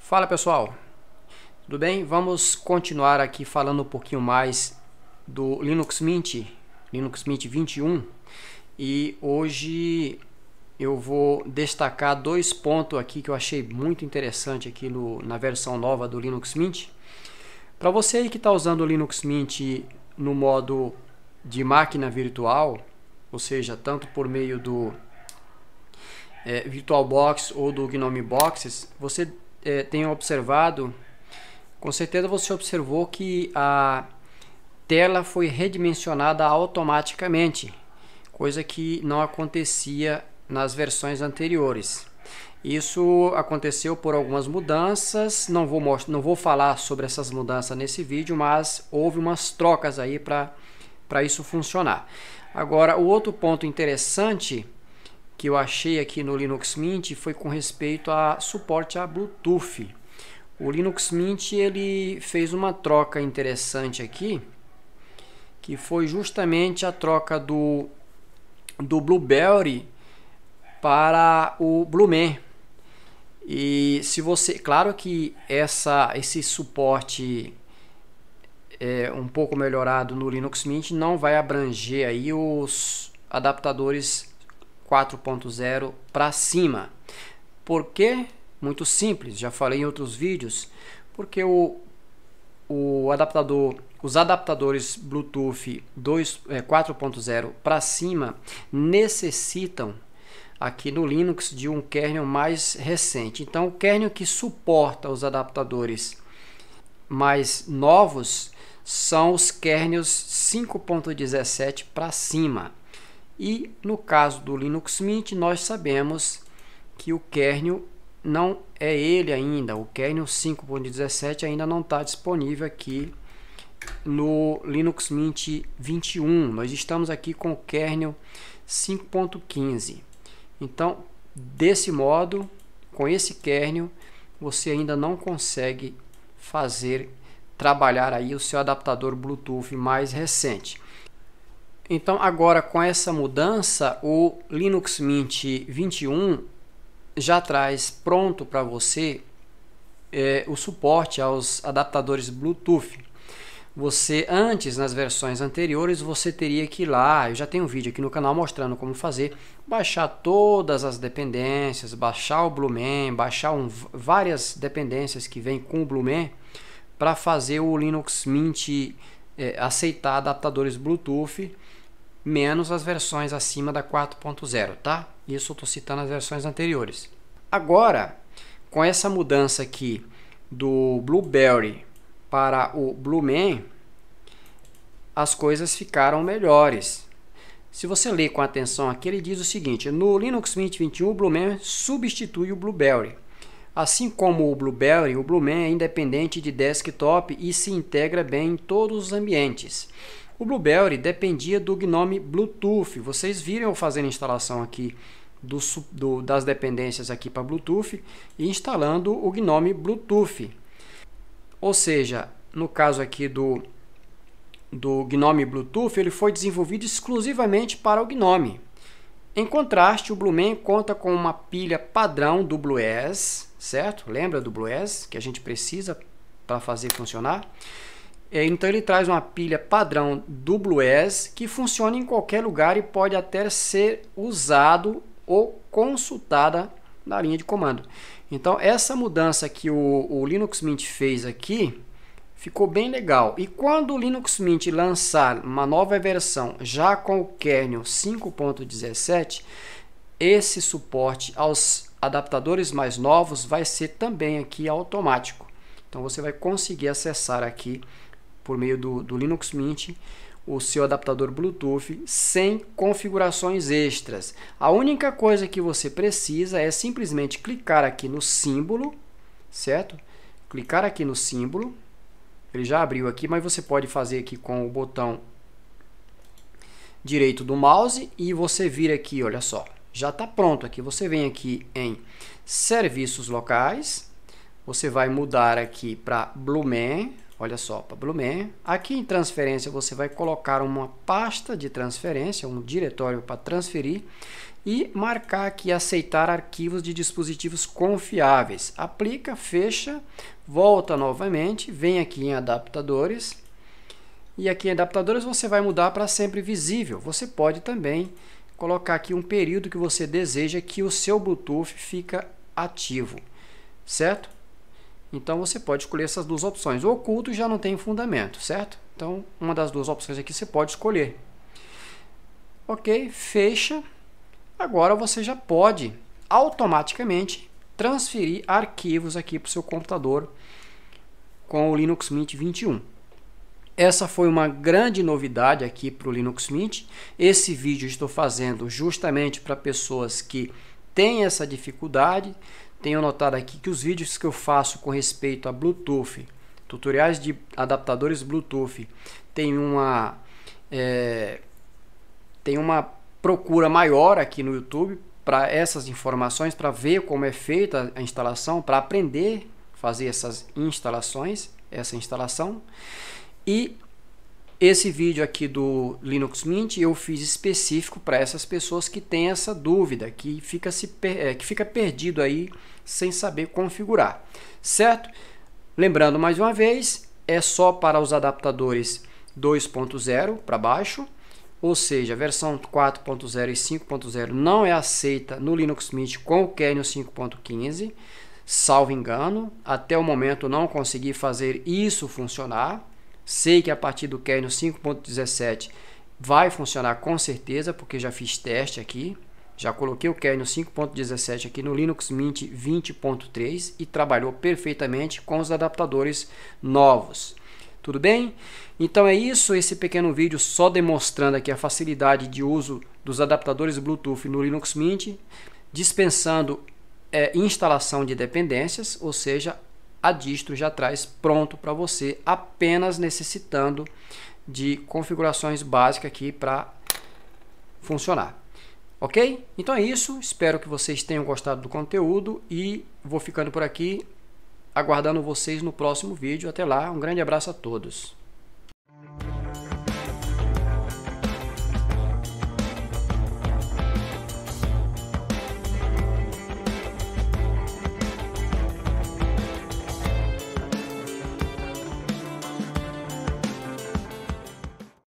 Fala pessoal, tudo bem? Vamos continuar aqui falando um pouquinho mais do Linux Mint, Linux Mint 21 e hoje eu vou destacar dois pontos aqui que eu achei muito interessante aqui no, na versão nova do Linux Mint. Para você aí que está usando o Linux Mint no modo de máquina virtual, ou seja, tanto por meio do é, eh, VirtualBox ou do GNOME Boxes, você é, observado, com certeza você observou que a tela foi redimensionada automaticamente, coisa que não acontecia nas versões anteriores. Isso aconteceu por algumas mudanças, não vou, mostrar, não vou falar sobre essas mudanças nesse vídeo, mas houve umas trocas aí para isso funcionar. Agora, o outro ponto interessante que eu achei aqui no Linux Mint foi com respeito a suporte a Bluetooth. O Linux Mint ele fez uma troca interessante aqui, que foi justamente a troca do do BlueBerry para o Blueman. E se você, claro que essa esse suporte é, um pouco melhorado no Linux Mint não vai abranger aí os adaptadores 4.0 para cima. Por quê? Muito simples, já falei em outros vídeos, porque o, o adaptador, os adaptadores Bluetooth é, 4.0 para cima necessitam aqui no Linux de um kernel mais recente. Então, o kernel que suporta os adaptadores mais novos são os kernels 5.17 para cima. E no caso do Linux Mint, nós sabemos que o kernel não é ele ainda, o kernel 5.17 ainda não está disponível aqui no Linux Mint 21. Nós estamos aqui com o kernel 5.15. Então, desse modo, com esse kernel, você ainda não consegue fazer trabalhar aí o seu adaptador Bluetooth mais recente. Então agora com essa mudança, o Linux Mint 21 já traz pronto para você é, o suporte aos adaptadores Bluetooth. Você antes, nas versões anteriores, você teria que ir lá, eu já tenho um vídeo aqui no canal mostrando como fazer, baixar todas as dependências, baixar o Blumen, baixar um, várias dependências que vem com o Blumen para fazer o Linux Mint é, aceitar adaptadores Bluetooth menos as versões acima da 4.0, tá? Isso eu estou citando as versões anteriores. Agora, com essa mudança aqui do Blueberry para o Blueman, as coisas ficaram melhores. Se você ler com atenção aqui, ele diz o seguinte: no Linux 2021, o Blueman substitui o Blueberry. Assim como o Blueberry, o Blueman é independente de desktop e se integra bem em todos os ambientes. O Blueberry dependia do Gnome Bluetooth. Vocês viram eu fazer a instalação aqui do, do, das dependências aqui para Bluetooth e instalando o Gnome Bluetooth. Ou seja, no caso aqui do, do Gnome Bluetooth, ele foi desenvolvido exclusivamente para o Gnome. Em contraste, o Blumen conta com uma pilha padrão do Blue S, certo? Lembra do Blue S que a gente precisa para fazer funcionar? É, então ele traz uma pilha padrão do Blue S que funciona em qualquer lugar e pode até ser usado ou consultada na linha de comando. Então essa mudança que o, o Linux Mint fez aqui, Ficou bem legal. E quando o Linux Mint lançar uma nova versão já com o kernel 5.17, esse suporte aos adaptadores mais novos vai ser também aqui automático. Então você vai conseguir acessar aqui por meio do, do Linux Mint o seu adaptador Bluetooth sem configurações extras. A única coisa que você precisa é simplesmente clicar aqui no símbolo, certo? Clicar aqui no símbolo ele já abriu aqui, mas você pode fazer aqui com o botão direito do mouse e você vir aqui, olha só, já está pronto aqui. Você vem aqui em serviços locais, você vai mudar aqui para Blumen, Olha só, Pablo Man. Aqui em transferência você vai colocar uma pasta de transferência, um diretório para transferir e marcar aqui aceitar arquivos de dispositivos confiáveis. Aplica, fecha, volta novamente, vem aqui em adaptadores e aqui em adaptadores você vai mudar para sempre visível. Você pode também colocar aqui um período que você deseja que o seu Bluetooth fica ativo, certo? Então você pode escolher essas duas opções. O oculto já não tem fundamento, certo? Então uma das duas opções aqui você pode escolher. Ok, fecha. Agora você já pode automaticamente transferir arquivos aqui para o seu computador com o Linux Mint 21. Essa foi uma grande novidade aqui para o Linux Mint. Esse vídeo estou fazendo justamente para pessoas que tem essa dificuldade. Tenho notado aqui que os vídeos que eu faço com respeito a Bluetooth, tutoriais de adaptadores Bluetooth, tem uma, é, tem uma procura maior aqui no YouTube para essas informações, para ver como é feita a instalação, para aprender a fazer essas instalações, essa instalação. E esse vídeo aqui do Linux Mint eu fiz específico para essas pessoas que têm essa dúvida, que fica, se, é, que fica perdido aí sem saber configurar, certo? Lembrando mais uma vez, é só para os adaptadores 2.0 para baixo, ou seja, a versão 4.0 e 5.0 não é aceita no Linux Mint com o kernel 5.15, salvo engano, até o momento não consegui fazer isso funcionar, Sei que a partir do kernel 5.17 vai funcionar com certeza, porque já fiz teste aqui. Já coloquei o kernel 5.17 aqui no Linux Mint 20.3 e trabalhou perfeitamente com os adaptadores novos. Tudo bem? Então é isso, esse pequeno vídeo só demonstrando aqui a facilidade de uso dos adaptadores Bluetooth no Linux Mint, dispensando é, instalação de dependências, ou seja, a distro já traz pronto para você, apenas necessitando de configurações básicas aqui para funcionar. Ok? Então é isso. Espero que vocês tenham gostado do conteúdo e vou ficando por aqui, aguardando vocês no próximo vídeo. Até lá, um grande abraço a todos.